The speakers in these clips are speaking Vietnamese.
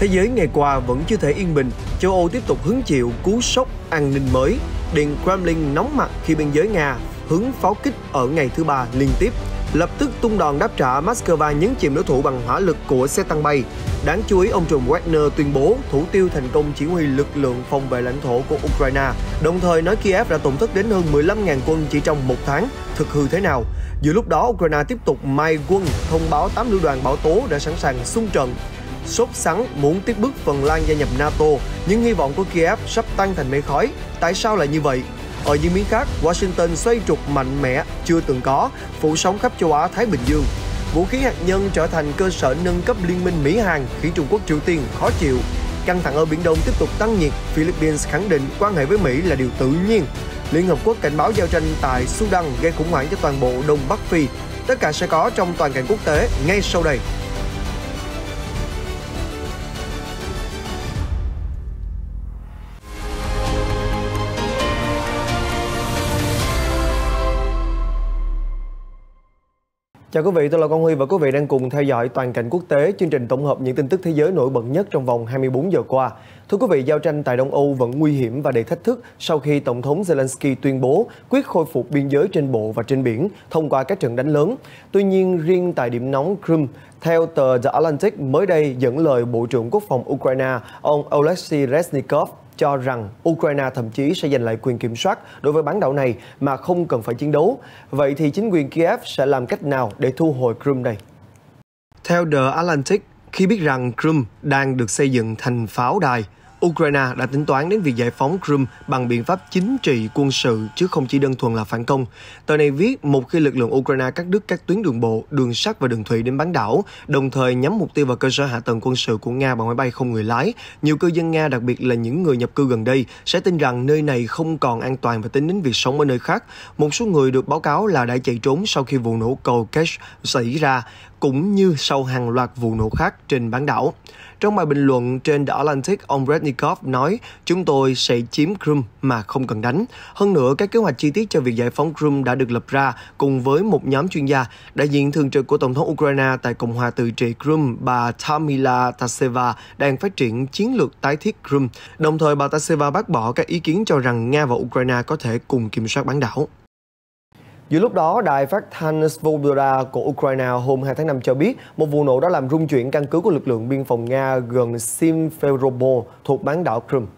Thế giới ngày qua vẫn chưa thể yên bình, châu Âu tiếp tục hứng chịu cú sốc an ninh mới. Điện Kremlin nóng mặt khi biên giới Nga hứng pháo kích ở ngày thứ ba liên tiếp. Lập tức tung đòn đáp trả Moscow nhấn chìm đối thủ bằng hỏa lực của xe tăng bay. Đáng chú ý, ông Trùm Wagner tuyên bố thủ tiêu thành công chỉ huy lực lượng phòng vệ lãnh thổ của Ukraine, đồng thời nói Kiev đã tổn thất đến hơn 15.000 quân chỉ trong một tháng. Thực hư thế nào? Giữa lúc đó, Ukraine tiếp tục mai quân thông báo 8 lữ đoàn bảo tố đã sẵn sàng xung trận sốt sắng muốn tiếp bước Phần Lan gia nhập NATO, nhưng hy vọng của Kiev sắp tan thành mây khói. Tại sao lại như vậy? Ở diễn biến khác, Washington xoay trục mạnh mẽ chưa từng có, phủ sóng khắp châu Á Thái Bình Dương. Vũ khí hạt nhân trở thành cơ sở nâng cấp liên minh Mỹ-Hàn khiến Trung Quốc Triều Tiên khó chịu. Căng thẳng ở Biển Đông tiếp tục tăng nhiệt, Philippines khẳng định quan hệ với Mỹ là điều tự nhiên. Liên Hợp Quốc cảnh báo giao tranh tại Sudan gây khủng hoảng cho toàn bộ Đông Bắc Phi. Tất cả sẽ có trong toàn cảnh quốc tế ngay sau đây. Chào quý vị, tôi là Quang Huy và quý vị đang cùng theo dõi toàn cảnh quốc tế, chương trình tổng hợp những tin tức thế giới nổi bật nhất trong vòng 24 giờ qua. Thưa quý vị, giao tranh tại Đông Âu vẫn nguy hiểm và đầy thách thức sau khi Tổng thống Zelensky tuyên bố quyết khôi phục biên giới trên bộ và trên biển thông qua các trận đánh lớn. Tuy nhiên, riêng tại điểm nóng Crimea, theo tờ The Atlantic mới đây dẫn lời Bộ trưởng Quốc phòng Ukraine, ông Oleksiy Reznikov cho rằng Ukraine thậm chí sẽ giành lại quyền kiểm soát đối với bán đảo này mà không cần phải chiến đấu. Vậy thì chính quyền Kiev sẽ làm cách nào để thu hồi Crimea này? Theo The Atlantic, khi biết rằng Crimea đang được xây dựng thành pháo đài, Ukraine đã tính toán đến việc giải phóng Crimea bằng biện pháp chính trị quân sự chứ không chỉ đơn thuần là phản công. Tờ này viết một khi lực lượng Ukraine cắt đứt các tuyến đường bộ, đường sắt và đường thủy đến bán đảo, đồng thời nhắm mục tiêu vào cơ sở hạ tầng quân sự của Nga bằng máy bay không người lái, nhiều cư dân Nga đặc biệt là những người nhập cư gần đây sẽ tin rằng nơi này không còn an toàn và tính đến việc sống ở nơi khác. Một số người được báo cáo là đã chạy trốn sau khi vụ nổ cầu Kerch xảy ra, cũng như sau hàng loạt vụ nổ khác trên bán đảo. Trong bài bình luận trên The Atlantic, ông Rednikov nói chúng tôi sẽ chiếm Crimea mà không cần đánh. Hơn nữa, các kế hoạch chi tiết cho việc giải phóng Crimea đã được lập ra cùng với một nhóm chuyên gia. Đại diện thường trực của Tổng thống Ukraine tại Cộng hòa tự trị Crimea, bà Tamila Taseva đang phát triển chiến lược tái thiết Crimea. Đồng thời, bà Taseva bác bỏ các ý kiến cho rằng Nga và Ukraine có thể cùng kiểm soát bán đảo. Giữa lúc đó, đài phát thanh Svoboda của Ukraine hôm 2 tháng 5 cho biết một vụ nổ đã làm rung chuyển căn cứ của lực lượng biên phòng Nga gần Simferopol thuộc bán đảo Crimea.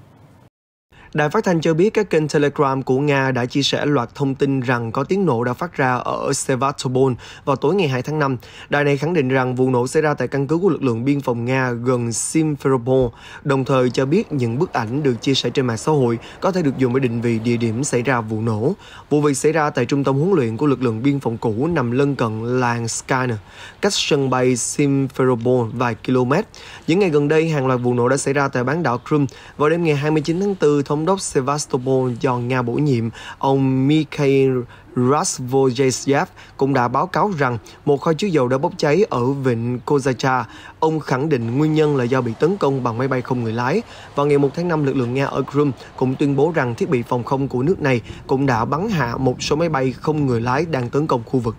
Đài phát thanh cho biết các kênh Telegram của Nga đã chia sẻ loạt thông tin rằng có tiếng nổ đã phát ra ở Sevastopol vào tối ngày 2 tháng 5. Đài này khẳng định rằng vụ nổ xảy ra tại căn cứ của lực lượng biên phòng Nga gần Simferopol, đồng thời cho biết những bức ảnh được chia sẻ trên mạng xã hội có thể được dùng để định vị địa điểm xảy ra vụ nổ. Vụ việc xảy ra tại trung tâm huấn luyện của lực lượng biên phòng cũ nằm lân cận làng Skyner, cách sân bay Simferopol vài km. Những ngày gần đây, hàng loạt vụ nổ đã xảy ra tại bán đảo Crimea. Vào đêm ngày 29 tháng 4, thông thống đốc Sevastopol do Nga bổ nhiệm, ông Mikhail Rasvojayev cũng đã báo cáo rằng một kho chứa dầu đã bốc cháy ở vịnh Kozacha. Ông khẳng định nguyên nhân là do bị tấn công bằng máy bay không người lái. Vào ngày 1 tháng 5, lực lượng Nga ở Crimea cũng tuyên bố rằng thiết bị phòng không của nước này cũng đã bắn hạ một số máy bay không người lái đang tấn công khu vực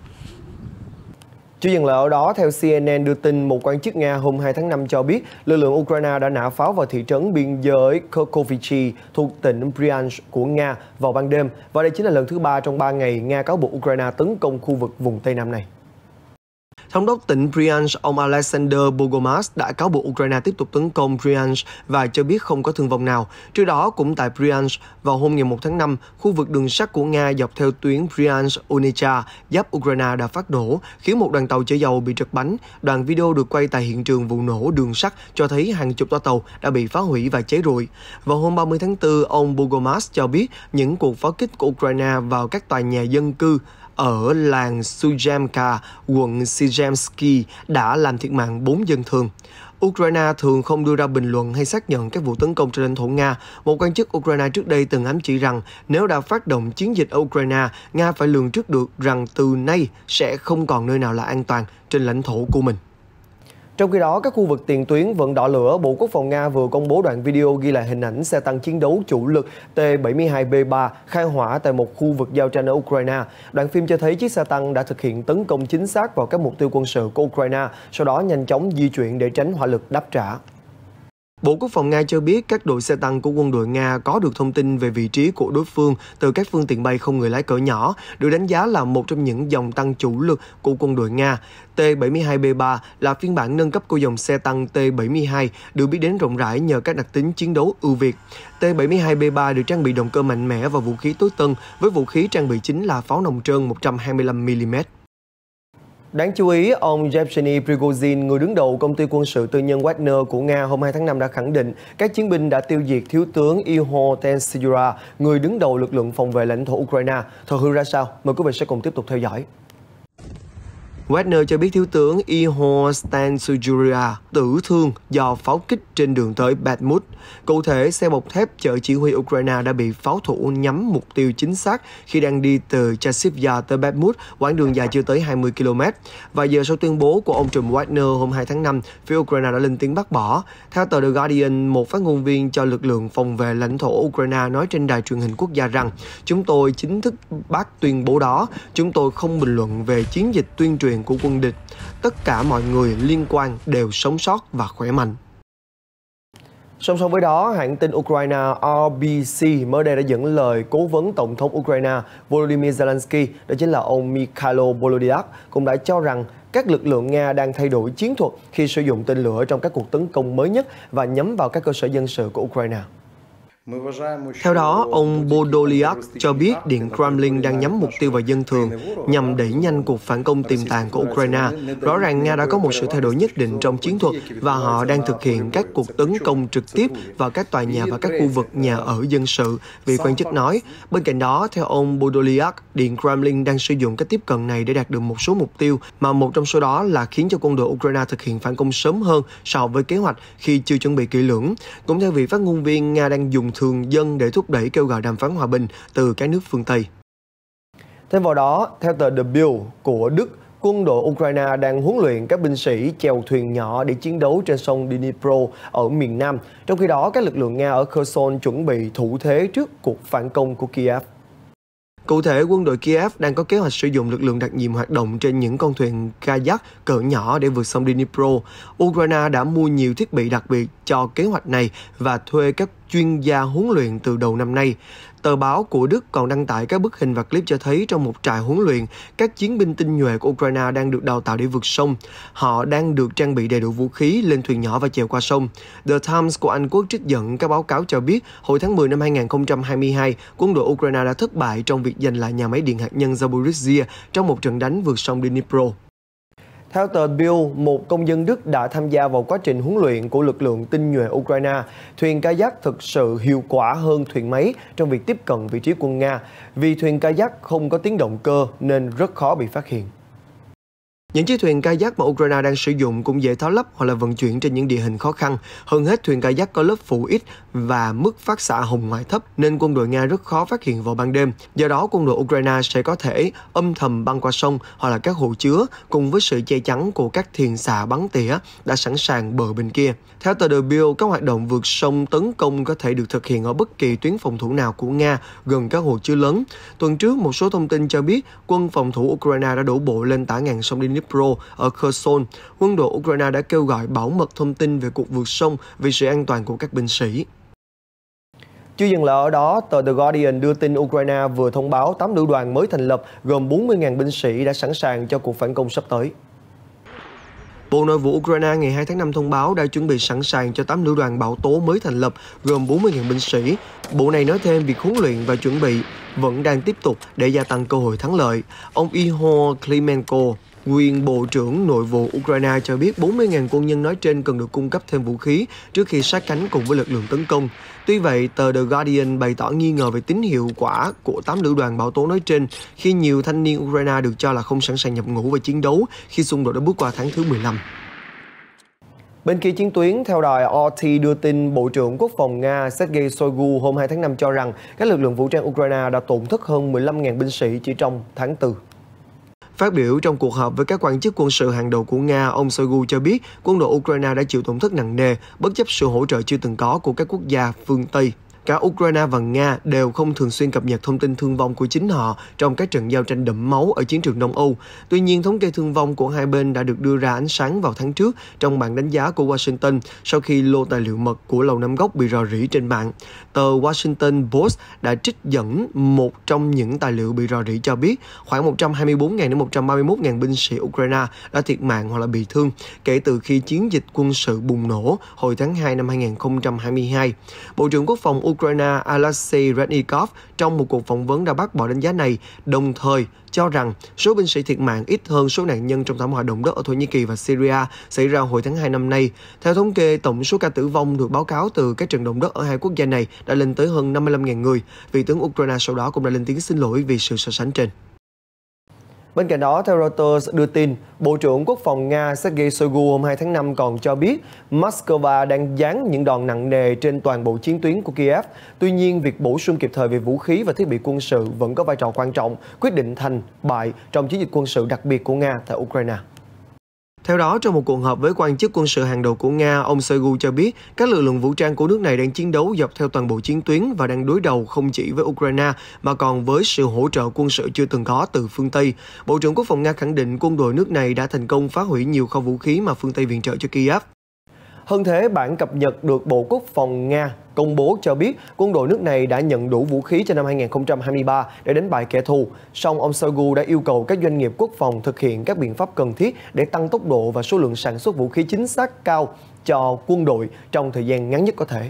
chưa dừng lại ở đó, theo CNN đưa tin, một quan chức Nga hôm 2 tháng 5 cho biết lực lượng Ukraine đã nã pháo vào thị trấn biên giới Kirkovichi thuộc tỉnh Bryansk của Nga vào ban đêm và đây chính là lần thứ ba trong 3 ngày Nga cáo buộc Ukraine tấn công khu vực vùng Tây Nam này. Thống đốc tỉnh Bryansk, ông Alexander Bogomas đã cáo buộc Ukraine tiếp tục tấn công Bryansk và cho biết không có thương vong nào. Trước đó, cũng tại Bryansk, vào hôm ngày 1 tháng 5, khu vực đường sắt của Nga dọc theo tuyến Bryansk-Onitsha giáp Ukraine đã phát nổ, khiến một đoàn tàu chở dầu bị trật bánh. Đoạn video được quay tại hiện trường vụ nổ đường sắt cho thấy hàng chục toa tàu đã bị phá hủy và cháy rụi. Vào hôm 30 tháng 4, ông Bogomas cho biết những cuộc pháo kích của Ukraine vào các tòa nhà dân cư ở làng Sujemka, quận Sijemsky đã làm thiệt mạng 4 dân thường. Ukraine thường không đưa ra bình luận hay xác nhận các vụ tấn công trên lãnh thổ Nga. Một quan chức Ukraine trước đây từng ám chỉ rằng nếu đã phát động chiến dịch ở Ukraine, Nga phải lường trước được rằng từ nay sẽ không còn nơi nào là an toàn trên lãnh thổ của mình. Trong khi đó, các khu vực tiền tuyến vẫn đỏ lửa, Bộ Quốc phòng Nga vừa công bố đoạn video ghi lại hình ảnh xe tăng chiến đấu chủ lực T-72B3 khai hỏa tại một khu vực giao tranh ở Ukraine. Đoạn phim cho thấy chiếc xe tăng đã thực hiện tấn công chính xác vào các mục tiêu quân sự của Ukraine, sau đó nhanh chóng di chuyển để tránh hỏa lực đáp trả. Bộ Quốc phòng Nga cho biết các đội xe tăng của quân đội Nga có được thông tin về vị trí của đối phương từ các phương tiện bay không người lái cỡ nhỏ, được đánh giá là một trong những dòng tăng chủ lực của quân đội Nga. T-72B3 là phiên bản nâng cấp của dòng xe tăng T-72 được biết đến rộng rãi nhờ các đặc tính chiến đấu ưu việt. T-72B3 được trang bị động cơ mạnh mẽ và vũ khí tối tân với vũ khí trang bị chính là pháo nòng trơn 125mm. Đáng chú ý, ông Yevgeny Prigozhin, người đứng đầu công ty quân sự tư nhân Wagner của Nga hôm 2 tháng 5 đã khẳng định các chiến binh đã tiêu diệt thiếu tướng Ihor Tensyura, người đứng đầu lực lượng phòng vệ lãnh thổ Ukraine. Thật hư ra sao? Mời quý vị sẽ cùng tiếp tục theo dõi. Wagner cho biết thiếu tướng Ihor Stansujuria tử thương do pháo kích trên đường tới Bakhmut. Cụ thể, xe bọc thép chở chỉ huy Ukraine đã bị pháo thủ nhắm mục tiêu chính xác khi đang đi từ Chasivya tới Bakhmut, quãng đường dài chưa tới 20 km. Vài giờ sau tuyên bố của ông Trùm Wagner hôm 2 tháng 5, phía Ukraine đã lên tiếng bác bỏ. Theo tờ The Guardian, một phát ngôn viên cho lực lượng phòng vệ lãnh thổ Ukraine nói trên đài truyền hình quốc gia rằng chúng tôi chính thức bác tuyên bố đó, chúng tôi không bình luận về chiến dịch tuyên truyền của quân địch. Tất cả mọi người liên quan đều sống sót và khỏe mạnh. Song song với đó, hãng tin Ukraine RBC mới đây đã dẫn lời cố vấn Tổng thống Ukraine Volodymyr Zelensky, đó chính là ông Mikhailo Bolodyak cũng đã cho rằng các lực lượng Nga đang thay đổi chiến thuật khi sử dụng tên lửa trong các cuộc tấn công mới nhất và nhắm vào các cơ sở dân sự của Ukraine. Theo đó, ông Bodoliak cho biết Điện Kremlin đang nhắm mục tiêu vào dân thường nhằm đẩy nhanh cuộc phản công tiềm tàng của Ukraine. Rõ ràng Nga đã có một sự thay đổi nhất định trong chiến thuật và họ đang thực hiện các cuộc tấn công trực tiếp vào các tòa nhà và các khu vực nhà ở dân sự, vị quan chức nói. Bên cạnh đó, theo ông Bodoliak, Điện Kremlin đang sử dụng cách tiếp cận này để đạt được một số mục tiêu, mà một trong số đó là khiến cho quân đội Ukraine thực hiện phản công sớm hơn so với kế hoạch khi chưa chuẩn bị kỹ lưỡng. Cũng theo vị phát ngôn viên, Nga đang dùng thường dân để thúc đẩy kêu gọi đàm phán hòa bình từ các nước phương Tây. Thêm vào đó, theo tờ The Bill của Đức, quân đội Ukraine đang huấn luyện các binh sĩ chèo thuyền nhỏ để chiến đấu trên sông Dnipro ở miền Nam. Trong khi đó, các lực lượng Nga ở Kherson chuẩn bị thủ thế trước cuộc phản công của Kiev. Cụ thể, quân đội Kiev đang có kế hoạch sử dụng lực lượng đặc nhiệm hoạt động trên những con thuyền kayak cỡ nhỏ để vượt sông Dnipro. Ukraine đã mua nhiều thiết bị đặc biệt cho kế hoạch này và thuê các chuyên gia huấn luyện từ đầu năm nay. Tờ báo của Đức còn đăng tải các bức hình và clip cho thấy trong một trại huấn luyện, các chiến binh tinh nhuệ của Ukraine đang được đào tạo để vượt sông. Họ đang được trang bị đầy đủ vũ khí, lên thuyền nhỏ và chèo qua sông. The Times của Anh Quốc trích dẫn các báo cáo cho biết hồi tháng 10 năm 2022, quân đội Ukraine đã thất bại trong việc giành lại nhà máy điện hạt nhân Zaporizhia trong một trận đánh vượt sông Dnipro. Theo tờ Bill, một công dân Đức đã tham gia vào quá trình huấn luyện của lực lượng tinh nhuệ Ukraine. Thuyền kayak thực sự hiệu quả hơn thuyền máy trong việc tiếp cận vị trí quân Nga, vì thuyền kayak không có tiếng động cơ nên rất khó bị phát hiện. Những chiếc thuyền kayak mà Ukraine đang sử dụng cũng dễ tháo lắp hoặc là vận chuyển trên những địa hình khó khăn. Hơn hết, thuyền kayak có lớp phủ ít và mức phát xạ hồng ngoại thấp nên quân đội Nga rất khó phát hiện vào ban đêm. Do đó, quân đội Ukraine sẽ có thể âm thầm băng qua sông hoặc là các hồ chứa cùng với sự che chắn của các thiền xạ bắn tỉa đã sẵn sàng bờ bên kia. Theo tờ The Bill, các hoạt động vượt sông tấn công có thể được thực hiện ở bất kỳ tuyến phòng thủ nào của Nga gần các hồ chứa lớn. Tuần trước, một số thông tin cho biết quân phòng thủ Ukraine đã đổ bộ lên tả ngàn sông Dnipro Dnipro ở Kherson, quân đội Ukraine đã kêu gọi bảo mật thông tin về cuộc vượt sông vì sự an toàn của các binh sĩ. Chưa dừng lại ở đó, tờ The Guardian đưa tin Ukraine vừa thông báo 8 lữ đoàn mới thành lập gồm 40.000 binh sĩ đã sẵn sàng cho cuộc phản công sắp tới. Bộ Nội vụ Ukraine ngày 2 tháng 5 thông báo đã chuẩn bị sẵn sàng cho 8 lữ đoàn bảo tố mới thành lập gồm 40.000 binh sĩ. Bộ này nói thêm việc huấn luyện và chuẩn bị vẫn đang tiếp tục để gia tăng cơ hội thắng lợi. Ông Iho Klimenko, Quyền Bộ trưởng Nội vụ Ukraine cho biết 40.000 quân nhân nói trên cần được cung cấp thêm vũ khí trước khi sát cánh cùng với lực lượng tấn công. Tuy vậy, tờ The Guardian bày tỏ nghi ngờ về tính hiệu quả của 8 lữ đoàn bảo tố nói trên khi nhiều thanh niên Ukraine được cho là không sẵn sàng nhập ngũ và chiến đấu khi xung đột đã bước qua tháng thứ 15. Bên kia chiến tuyến, theo đài RT đưa tin Bộ trưởng Quốc phòng Nga Sergei Shoigu hôm 2 tháng 5 cho rằng các lực lượng vũ trang Ukraine đã tổn thất hơn 15.000 binh sĩ chỉ trong tháng 4. Phát biểu trong cuộc họp với các quan chức quân sự hàng đầu của Nga, ông Shoigu cho biết quân đội Ukraine đã chịu tổn thất nặng nề bất chấp sự hỗ trợ chưa từng có của các quốc gia phương Tây cả Ukraine và Nga đều không thường xuyên cập nhật thông tin thương vong của chính họ trong các trận giao tranh đẫm máu ở chiến trường Đông Âu. Tuy nhiên, thống kê thương vong của hai bên đã được đưa ra ánh sáng vào tháng trước trong bản đánh giá của Washington sau khi lô tài liệu mật của Lầu Năm Góc bị rò rỉ trên mạng. Tờ Washington Post đã trích dẫn một trong những tài liệu bị rò rỉ cho biết khoảng 124.000 đến 131.000 binh sĩ Ukraine đã thiệt mạng hoặc là bị thương kể từ khi chiến dịch quân sự bùng nổ hồi tháng 2 năm 2022. Bộ trưởng Quốc phòng Ukraine Ukraine Alexei Rednikov trong một cuộc phỏng vấn đã bác bỏ đánh giá này, đồng thời cho rằng số binh sĩ thiệt mạng ít hơn số nạn nhân trong thảm họa động đất ở Thổ Nhĩ Kỳ và Syria xảy ra hồi tháng 2 năm nay. Theo thống kê, tổng số ca tử vong được báo cáo từ các trận động đất ở hai quốc gia này đã lên tới hơn 55.000 người. Vị tướng Ukraine sau đó cũng đã lên tiếng xin lỗi vì sự so sánh trên. Bên cạnh đó, theo Reuters đưa tin, Bộ trưởng Quốc phòng Nga Sergei Shoigu hôm 2 tháng 5 còn cho biết Moscow đang dán những đòn nặng nề trên toàn bộ chiến tuyến của Kiev. Tuy nhiên, việc bổ sung kịp thời về vũ khí và thiết bị quân sự vẫn có vai trò quan trọng, quyết định thành bại trong chiến dịch quân sự đặc biệt của Nga tại Ukraine. Theo đó, trong một cuộc họp với quan chức quân sự hàng đầu của Nga, ông Shoigu cho biết các lực lượng vũ trang của nước này đang chiến đấu dọc theo toàn bộ chiến tuyến và đang đối đầu không chỉ với Ukraine mà còn với sự hỗ trợ quân sự chưa từng có từ phương Tây. Bộ trưởng Quốc phòng Nga khẳng định quân đội nước này đã thành công phá hủy nhiều kho vũ khí mà phương Tây viện trợ cho Kiev. Hơn thế, bản cập nhật được Bộ Quốc phòng Nga công bố cho biết quân đội nước này đã nhận đủ vũ khí cho năm 2023 để đánh bại kẻ thù. Song ông Shoigu đã yêu cầu các doanh nghiệp quốc phòng thực hiện các biện pháp cần thiết để tăng tốc độ và số lượng sản xuất vũ khí chính xác cao cho quân đội trong thời gian ngắn nhất có thể.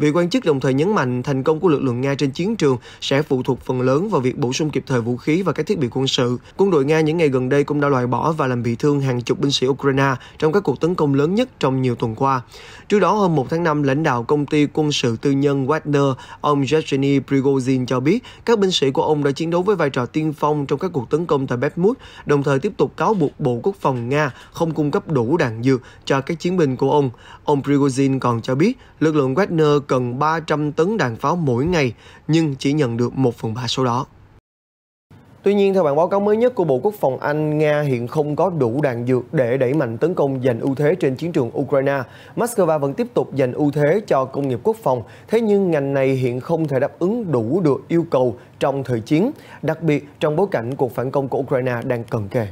Vị quan chức đồng thời nhấn mạnh thành công của lực lượng Nga trên chiến trường sẽ phụ thuộc phần lớn vào việc bổ sung kịp thời vũ khí và các thiết bị quân sự. Quân đội Nga những ngày gần đây cũng đã loại bỏ và làm bị thương hàng chục binh sĩ Ukraine trong các cuộc tấn công lớn nhất trong nhiều tuần qua. Trước đó, hôm 1 tháng 5, lãnh đạo công ty quân sự tư nhân Wagner, ông Yevgeny Prigozhin cho biết các binh sĩ của ông đã chiến đấu với vai trò tiên phong trong các cuộc tấn công tại Bakhmut, đồng thời tiếp tục cáo buộc Bộ Quốc phòng Nga không cung cấp đủ đạn dược cho các chiến binh của ông. Ông Prigozhin còn cho biết lực lượng Wagner cần 300 tấn đạn pháo mỗi ngày nhưng chỉ nhận được 1 phần 3 số đó. Tuy nhiên, theo bản báo cáo mới nhất của Bộ Quốc phòng Anh, Nga hiện không có đủ đạn dược để đẩy mạnh tấn công giành ưu thế trên chiến trường Ukraine. Moscow vẫn tiếp tục giành ưu thế cho công nghiệp quốc phòng, thế nhưng ngành này hiện không thể đáp ứng đủ được yêu cầu trong thời chiến, đặc biệt trong bối cảnh cuộc phản công của Ukraine đang cần kề.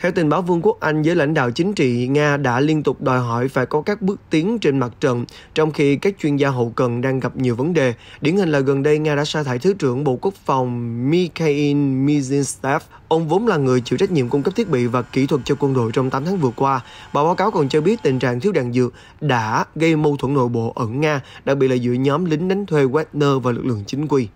Theo tình báo Vương quốc Anh, giới lãnh đạo chính trị Nga đã liên tục đòi hỏi phải có các bước tiến trên mặt trận, trong khi các chuyên gia hậu cần đang gặp nhiều vấn đề. Điển hình là gần đây Nga đã sa thải Thứ trưởng Bộ Quốc phòng Mikhail Mizinstav. Ông vốn là người chịu trách nhiệm cung cấp thiết bị và kỹ thuật cho quân đội trong 8 tháng vừa qua. Bà báo cáo còn cho biết tình trạng thiếu đạn dược đã gây mâu thuẫn nội bộ ở Nga, đặc biệt là giữa nhóm lính đánh thuê Wagner và lực lượng chính quy.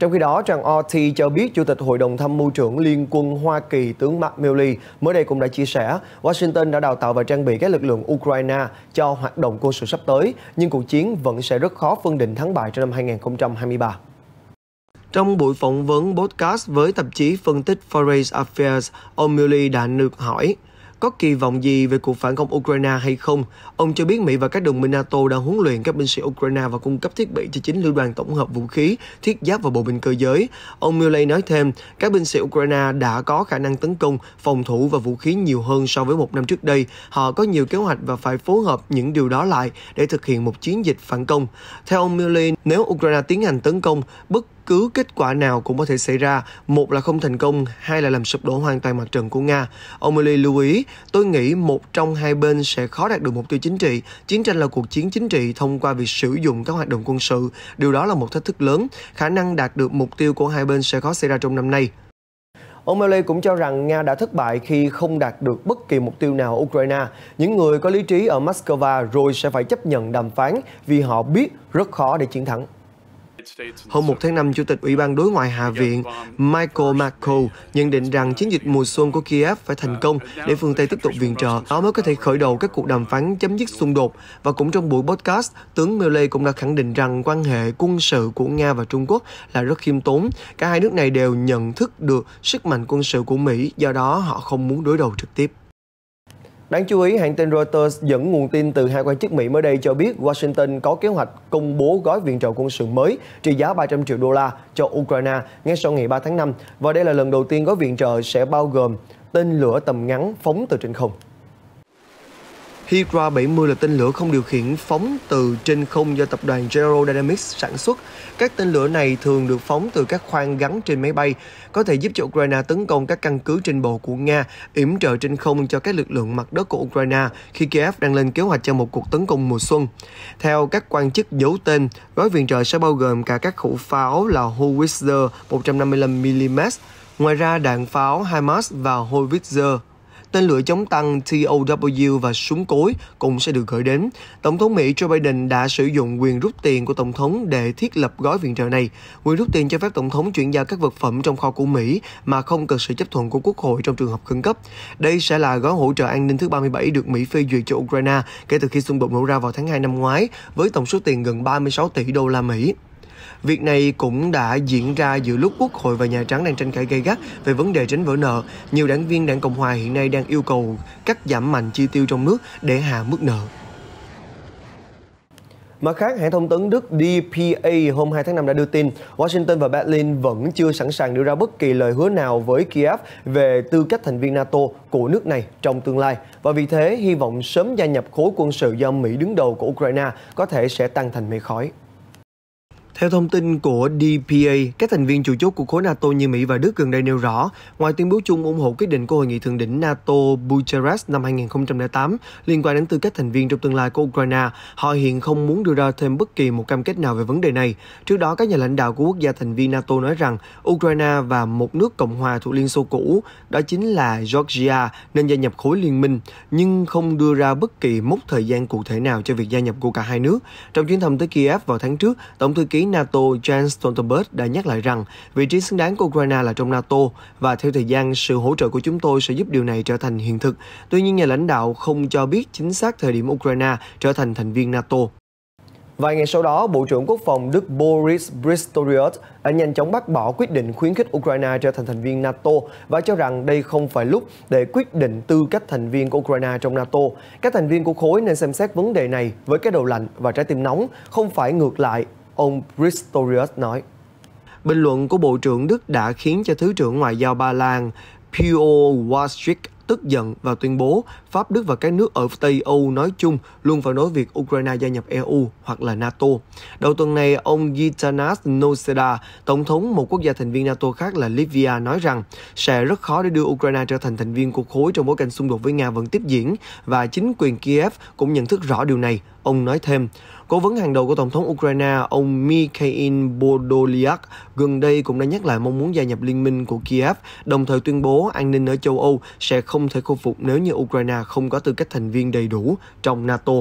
Trong khi đó, trang RT cho biết Chủ tịch Hội đồng Tham mưu trưởng Liên quân Hoa Kỳ tướng Mark Milley mới đây cũng đã chia sẻ Washington đã đào tạo và trang bị các lực lượng Ukraine cho hoạt động quân sự sắp tới, nhưng cuộc chiến vẫn sẽ rất khó phân định thắng bại trong năm 2023. Trong buổi phỏng vấn podcast với tạp chí phân tích Foreign Affairs, ông Milley đã được hỏi – có kỳ vọng gì về cuộc phản công Ukraine hay không. Ông cho biết Mỹ và các đồng minh NATO đang huấn luyện các binh sĩ Ukraine và cung cấp thiết bị cho chính lữ đoàn tổng hợp vũ khí, thiết giáp và bộ binh cơ giới. Ông Milley nói thêm, các binh sĩ Ukraine đã có khả năng tấn công, phòng thủ và vũ khí nhiều hơn so với một năm trước đây. Họ có nhiều kế hoạch và phải phối hợp những điều đó lại để thực hiện một chiến dịch phản công. Theo ông Milley, nếu Ukraine tiến hành tấn công, bất cứ kết quả nào cũng có thể xảy ra, một là không thành công, hai là làm sụp đổ hoàn toàn mặt trận của Nga. Ông Milley lưu ý, tôi nghĩ một trong hai bên sẽ khó đạt được mục tiêu chính trị. Chiến tranh là cuộc chiến chính trị thông qua việc sử dụng các hoạt động quân sự. Điều đó là một thách thức lớn. Khả năng đạt được mục tiêu của hai bên sẽ khó xảy ra trong năm nay. Ông Melee cũng cho rằng Nga đã thất bại khi không đạt được bất kỳ mục tiêu nào ở Ukraine. Những người có lý trí ở Moscow rồi sẽ phải chấp nhận đàm phán vì họ biết rất khó để chiến thắng. Hôm 1 tháng 5, Chủ tịch Ủy ban Đối ngoại Hạ viện Michael McCall nhận định rằng chiến dịch mùa xuân của Kiev phải thành công để phương Tây tiếp tục viện trợ. Nó mới có thể khởi đầu các cuộc đàm phán chấm dứt xung đột. Và cũng trong buổi podcast, tướng Milley cũng đã khẳng định rằng quan hệ quân sự của Nga và Trung Quốc là rất khiêm tốn. Cả hai nước này đều nhận thức được sức mạnh quân sự của Mỹ, do đó họ không muốn đối đầu trực tiếp. Đáng chú ý, hãng tin Reuters dẫn nguồn tin từ hai quan chức Mỹ mới đây cho biết Washington có kế hoạch công bố gói viện trợ quân sự mới trị giá 300 triệu đô la cho Ukraine ngay sau ngày 3 tháng 5 và đây là lần đầu tiên gói viện trợ sẽ bao gồm tên lửa tầm ngắn phóng từ trên không. Hydra 70 là tên lửa không điều khiển phóng từ trên không do tập đoàn General Dynamics sản xuất. Các tên lửa này thường được phóng từ các khoang gắn trên máy bay, có thể giúp cho Ukraine tấn công các căn cứ trên bộ của Nga, yểm trợ trên không cho các lực lượng mặt đất của Ukraine khi Kiev đang lên kế hoạch cho một cuộc tấn công mùa xuân. Theo các quan chức giấu tên, gói viện trợ sẽ bao gồm cả các khẩu pháo là Howitzer 155mm, ngoài ra đạn pháo HIMARS và Howitzer tên lửa chống tăng TOW và súng cối cũng sẽ được gửi đến. Tổng thống Mỹ Joe Biden đã sử dụng quyền rút tiền của Tổng thống để thiết lập gói viện trợ này. Quyền rút tiền cho phép Tổng thống chuyển giao các vật phẩm trong kho của Mỹ mà không cần sự chấp thuận của Quốc hội trong trường hợp khẩn cấp. Đây sẽ là gói hỗ trợ an ninh thứ 37 được Mỹ phê duyệt cho Ukraine kể từ khi xung đột nổ ra vào tháng 2 năm ngoái với tổng số tiền gần 36 tỷ đô la Mỹ. Việc này cũng đã diễn ra giữa lúc Quốc hội và Nhà Trắng đang tranh cãi gay gắt về vấn đề tránh vỡ nợ. Nhiều đảng viên đảng Cộng hòa hiện nay đang yêu cầu cắt giảm mạnh chi tiêu trong nước để hạ mức nợ. Mặt khác, hãng thông tấn Đức DPA hôm 2 tháng 5 đã đưa tin Washington và Berlin vẫn chưa sẵn sàng đưa ra bất kỳ lời hứa nào với Kiev về tư cách thành viên NATO của nước này trong tương lai. Và vì thế, hy vọng sớm gia nhập khối quân sự do Mỹ đứng đầu của Ukraine có thể sẽ tăng thành mây khói. Theo thông tin của DPA, các thành viên chủ chốt của khối NATO như Mỹ và Đức gần đây nêu rõ, ngoài tuyên bố chung ủng hộ quyết định của Hội nghị Thượng đỉnh NATO Bucharest năm 2008 liên quan đến tư cách thành viên trong tương lai của Ukraine, họ hiện không muốn đưa ra thêm bất kỳ một cam kết nào về vấn đề này. Trước đó, các nhà lãnh đạo của quốc gia thành viên NATO nói rằng Ukraine và một nước Cộng hòa thuộc Liên Xô cũ, đó chính là Georgia, nên gia nhập khối liên minh, nhưng không đưa ra bất kỳ mốc thời gian cụ thể nào cho việc gia nhập của cả hai nước. Trong chuyến thăm tới Kiev vào tháng trước, Tổng thư ký NATO Jens Stoltenberg đã nhắc lại rằng vị trí xứng đáng của Ukraine là trong NATO và theo thời gian, sự hỗ trợ của chúng tôi sẽ giúp điều này trở thành hiện thực. Tuy nhiên, nhà lãnh đạo không cho biết chính xác thời điểm Ukraine trở thành thành viên NATO. Vài ngày sau đó, Bộ trưởng Quốc phòng Đức Boris Pistorius đã nhanh chóng bác bỏ quyết định khuyến khích Ukraine trở thành thành viên NATO và cho rằng đây không phải lúc để quyết định tư cách thành viên của Ukraine trong NATO. Các thành viên của khối nên xem xét vấn đề này với cái đầu lạnh và trái tim nóng, không phải ngược lại ông Pistorius nói. Bình luận của Bộ trưởng Đức đã khiến cho Thứ trưởng Ngoại giao Ba Lan Pio Waszczyk tức giận và tuyên bố Pháp, Đức và các nước ở Tây Âu nói chung luôn phản đối việc Ukraine gia nhập EU hoặc là NATO. Đầu tuần này, ông Gitanas Noseda, tổng thống một quốc gia thành viên NATO khác là Latvia nói rằng sẽ rất khó để đưa Ukraine trở thành thành viên của khối trong bối cảnh xung đột với Nga vẫn tiếp diễn và chính quyền Kiev cũng nhận thức rõ điều này. Ông nói thêm, Cố vấn hàng đầu của Tổng thống Ukraine, ông Mikhail Podolyak, gần đây cũng đã nhắc lại mong muốn gia nhập liên minh của Kiev, đồng thời tuyên bố an ninh ở châu Âu sẽ không thể khôi phục nếu như Ukraine không có tư cách thành viên đầy đủ trong NATO.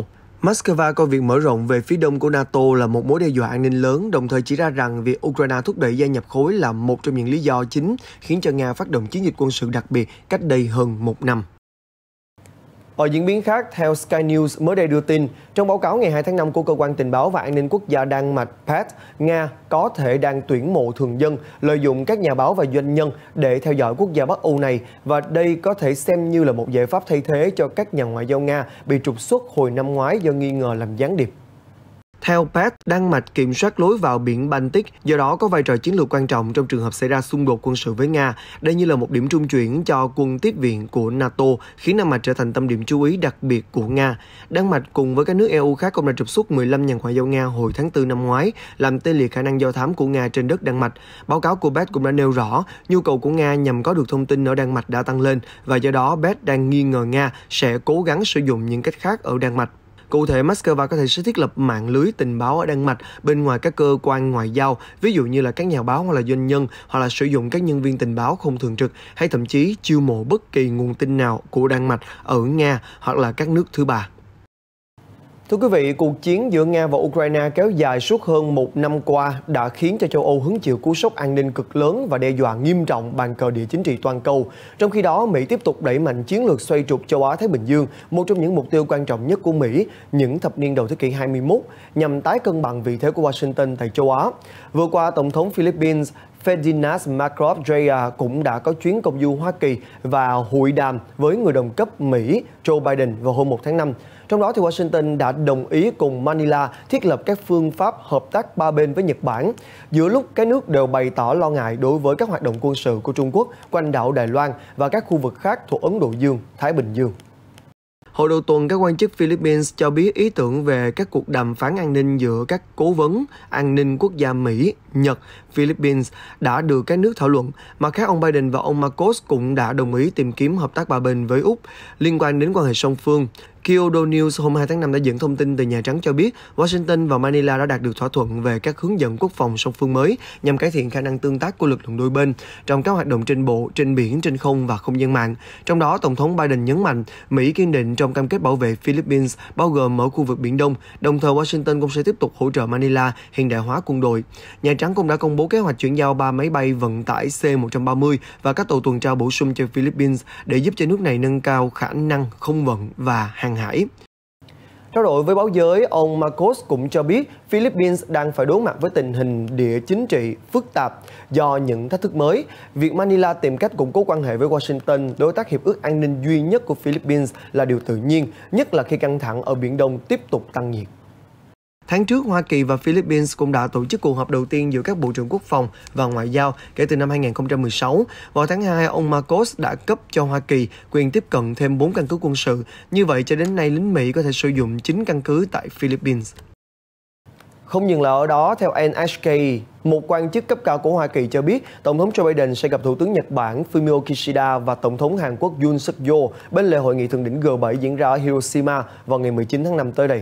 Moscow coi việc mở rộng về phía đông của NATO là một mối đe dọa an ninh lớn, đồng thời chỉ ra rằng việc Ukraine thúc đẩy gia nhập khối là một trong những lý do chính khiến cho Nga phát động chiến dịch quân sự đặc biệt cách đây hơn một năm. Ở diễn biến khác, theo Sky News mới đây đưa tin, trong báo cáo ngày 2 tháng 5 của Cơ quan Tình báo và An ninh Quốc gia Đan Mạch PAT, Nga có thể đang tuyển mộ thường dân, lợi dụng các nhà báo và doanh nhân để theo dõi quốc gia Bắc Âu này và đây có thể xem như là một giải pháp thay thế cho các nhà ngoại giao Nga bị trục xuất hồi năm ngoái do nghi ngờ làm gián điệp. Theo PET, Đan Mạch kiểm soát lối vào biển Baltic, do đó có vai trò chiến lược quan trọng trong trường hợp xảy ra xung đột quân sự với Nga. Đây như là một điểm trung chuyển cho quân tiếp viện của NATO, khiến Đan Mạch trở thành tâm điểm chú ý đặc biệt của Nga. Đan Mạch cùng với các nước EU khác cũng đã trục xuất 15 nhà ngoại giao Nga hồi tháng 4 năm ngoái, làm tê liệt khả năng do thám của Nga trên đất Đan Mạch. Báo cáo của PET cũng đã nêu rõ, nhu cầu của Nga nhằm có được thông tin ở Đan Mạch đã tăng lên và do đó PET đang nghi ngờ Nga sẽ cố gắng sử dụng những cách khác ở Đan Mạch Cụ thể, Moscow có thể sẽ thiết lập mạng lưới tình báo ở Đan Mạch bên ngoài các cơ quan ngoại giao, ví dụ như là các nhà báo hoặc là doanh nhân, hoặc là sử dụng các nhân viên tình báo không thường trực hay thậm chí chiêu mộ bất kỳ nguồn tin nào của Đan Mạch ở Nga hoặc là các nước thứ ba. Thưa quý vị, cuộc chiến giữa Nga và Ukraine kéo dài suốt hơn một năm qua đã khiến cho châu Âu hứng chịu cú sốc an ninh cực lớn và đe dọa nghiêm trọng bàn cờ địa chính trị toàn cầu. Trong khi đó, Mỹ tiếp tục đẩy mạnh chiến lược xoay trục châu Á-Thái Bình Dương, một trong những mục tiêu quan trọng nhất của Mỹ những thập niên đầu thế kỷ 21, nhằm tái cân bằng vị thế của Washington tại châu Á. Vừa qua, Tổng thống Philippines Ferdinand Marcos Jr. cũng đã có chuyến công du Hoa Kỳ và hội đàm với người đồng cấp Mỹ Joe Biden vào hôm 1 tháng 5. Trong đó, thì Washington đã đồng ý cùng Manila thiết lập các phương pháp hợp tác ba bên với Nhật Bản, giữa lúc các nước đều bày tỏ lo ngại đối với các hoạt động quân sự của Trung Quốc quanh đảo Đài Loan và các khu vực khác thuộc Ấn Độ Dương, Thái Bình Dương. Hồi đầu tuần, các quan chức Philippines cho biết ý tưởng về các cuộc đàm phán an ninh giữa các cố vấn an ninh quốc gia Mỹ, Nhật, Philippines đã được các nước thảo luận. mà khác, ông Biden và ông Marcos cũng đã đồng ý tìm kiếm hợp tác ba bên với Úc liên quan đến quan hệ song phương. Kyodo News hôm 2 tháng 5 đã dẫn thông tin từ Nhà Trắng cho biết Washington và Manila đã đạt được thỏa thuận về các hướng dẫn quốc phòng song phương mới nhằm cải thiện khả năng tương tác của lực lượng đôi bên trong các hoạt động trên bộ, trên biển, trên không và không gian mạng. Trong đó, Tổng thống Biden nhấn mạnh Mỹ kiên định trong cam kết bảo vệ Philippines bao gồm mở khu vực Biển Đông, đồng thời Washington cũng sẽ tiếp tục hỗ trợ Manila hiện đại hóa quân đội. Nhà Trắng cũng đã công bố kế hoạch chuyển giao ba máy bay vận tải C-130 và các tàu tuần tra bổ sung cho Philippines để giúp cho nước này nâng cao khả năng không vận và hàng hàng hải. Trao đổi với báo giới, ông Marcos cũng cho biết Philippines đang phải đối mặt với tình hình địa chính trị phức tạp do những thách thức mới. Việc Manila tìm cách củng cố quan hệ với Washington, đối tác hiệp ước an ninh duy nhất của Philippines là điều tự nhiên, nhất là khi căng thẳng ở Biển Đông tiếp tục tăng nhiệt. Tháng trước, Hoa Kỳ và Philippines cũng đã tổ chức cuộc họp đầu tiên giữa các bộ trưởng quốc phòng và ngoại giao kể từ năm 2016. Vào tháng 2, ông Marcos đã cấp cho Hoa Kỳ quyền tiếp cận thêm 4 căn cứ quân sự. Như vậy, cho đến nay, lính Mỹ có thể sử dụng 9 căn cứ tại Philippines. Không dừng là ở đó, theo NHK, một quan chức cấp cao của Hoa Kỳ cho biết Tổng thống Joe Biden sẽ gặp Thủ tướng Nhật Bản Fumio Kishida và Tổng thống Hàn Quốc Yoon Suk Yeol bên lề hội nghị thượng đỉnh G7 diễn ra ở Hiroshima vào ngày 19 tháng 5 tới đây.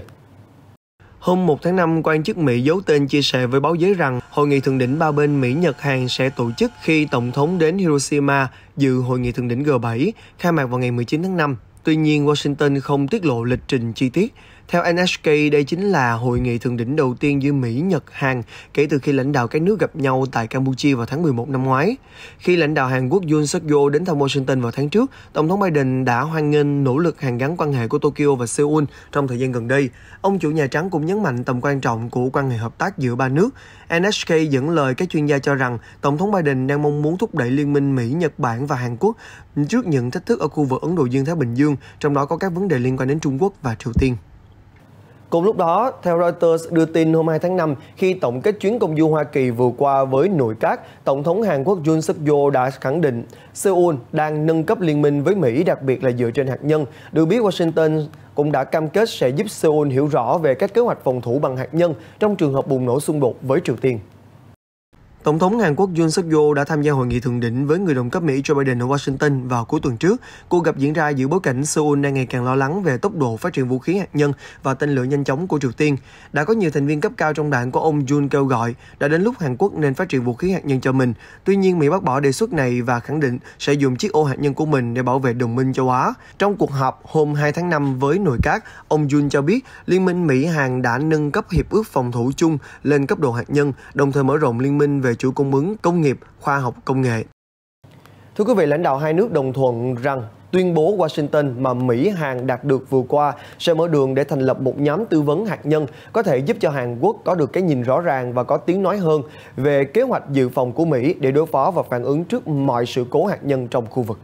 Hôm 1 tháng 5, quan chức Mỹ giấu tên chia sẻ với báo giới rằng hội nghị thượng đỉnh ba bên Mỹ-Nhật Hàn sẽ tổ chức khi Tổng thống đến Hiroshima dự hội nghị thượng đỉnh G7 khai mạc vào ngày 19 tháng 5. Tuy nhiên, Washington không tiết lộ lịch trình chi tiết. Theo NHK, đây chính là hội nghị thượng đỉnh đầu tiên giữa Mỹ, Nhật, Hàn kể từ khi lãnh đạo các nước gặp nhau tại Campuchia vào tháng 11 năm ngoái. Khi lãnh đạo Hàn Quốc Yoon suk yeol đến thăm Washington vào tháng trước, Tổng thống Biden đã hoan nghênh nỗ lực hàn gắn quan hệ của Tokyo và Seoul trong thời gian gần đây. Ông chủ Nhà Trắng cũng nhấn mạnh tầm quan trọng của quan hệ hợp tác giữa ba nước. NHK dẫn lời các chuyên gia cho rằng Tổng thống Biden đang mong muốn thúc đẩy liên minh Mỹ, Nhật Bản và Hàn Quốc trước những thách thức ở khu vực Ấn Độ Dương-Thái Bình Dương, trong đó có các vấn đề liên quan đến Trung Quốc và Triều Tiên. Cùng lúc đó, theo Reuters đưa tin hôm 2 tháng 5, khi tổng kết chuyến công du Hoa Kỳ vừa qua với nội các, Tổng thống Hàn Quốc Yoon suk yeol đã khẳng định Seoul đang nâng cấp liên minh với Mỹ, đặc biệt là dựa trên hạt nhân. Được biết, Washington cũng đã cam kết sẽ giúp Seoul hiểu rõ về các kế hoạch phòng thủ bằng hạt nhân trong trường hợp bùng nổ xung đột với Triều Tiên. Tổng thống Hàn Quốc Yoon suk yeol đã tham gia hội nghị thượng đỉnh với người đồng cấp Mỹ Joe Biden ở Washington vào cuối tuần trước. Cuộc gặp diễn ra giữa bối cảnh Seoul đang ngày càng lo lắng về tốc độ phát triển vũ khí hạt nhân và tên lửa nhanh chóng của Triều Tiên. Đã có nhiều thành viên cấp cao trong đảng của ông Yoon kêu gọi đã đến lúc Hàn Quốc nên phát triển vũ khí hạt nhân cho mình. Tuy nhiên, Mỹ bác bỏ đề xuất này và khẳng định sẽ dùng chiếc ô hạt nhân của mình để bảo vệ đồng minh châu Á. Trong cuộc họp hôm 2 tháng 5 với nội các, ông Yoon cho biết Liên minh Mỹ-Hàn đã nâng cấp hiệp ước phòng thủ chung lên cấp độ hạt nhân, đồng thời mở rộng liên minh về chuỗi cung ứng công nghiệp, khoa học công nghệ. Thưa quý vị, lãnh đạo hai nước đồng thuận rằng tuyên bố Washington mà Mỹ Hàn đạt được vừa qua sẽ mở đường để thành lập một nhóm tư vấn hạt nhân có thể giúp cho Hàn Quốc có được cái nhìn rõ ràng và có tiếng nói hơn về kế hoạch dự phòng của Mỹ để đối phó và phản ứng trước mọi sự cố hạt nhân trong khu vực.